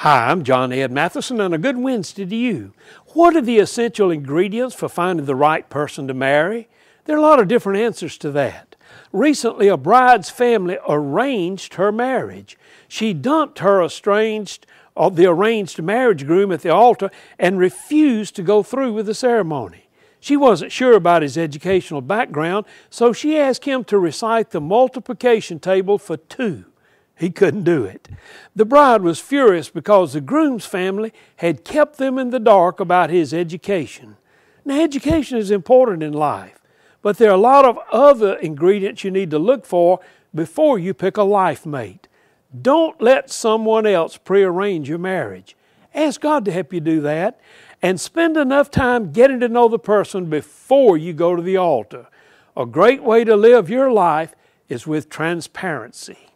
Hi, I'm John Ed Matheson, and a good Wednesday to you. What are the essential ingredients for finding the right person to marry? There are a lot of different answers to that. Recently, a bride's family arranged her marriage. She dumped her estranged uh, the arranged marriage groom at the altar and refused to go through with the ceremony. She wasn't sure about his educational background, so she asked him to recite the multiplication table for two. He couldn't do it. The bride was furious because the groom's family had kept them in the dark about his education. Now, education is important in life, but there are a lot of other ingredients you need to look for before you pick a life mate. Don't let someone else prearrange your marriage. Ask God to help you do that and spend enough time getting to know the person before you go to the altar. A great way to live your life is with transparency.